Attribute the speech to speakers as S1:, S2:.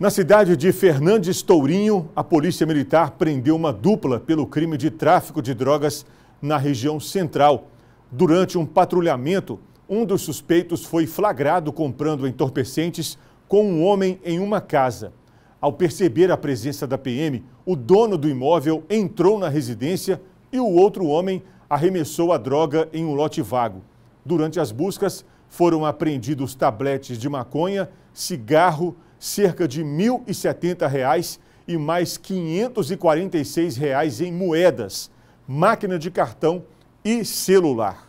S1: Na cidade de Fernandes Tourinho, a Polícia Militar prendeu uma dupla pelo crime de tráfico de drogas na região central. Durante um patrulhamento, um dos suspeitos foi flagrado comprando entorpecentes com um homem em uma casa. Ao perceber a presença da PM, o dono do imóvel entrou na residência e o outro homem arremessou a droga em um lote vago. Durante as buscas, foram apreendidos tabletes de maconha, cigarro cerca de R$ 1.070 e mais R$ 546 reais em moedas, máquina de cartão e celular.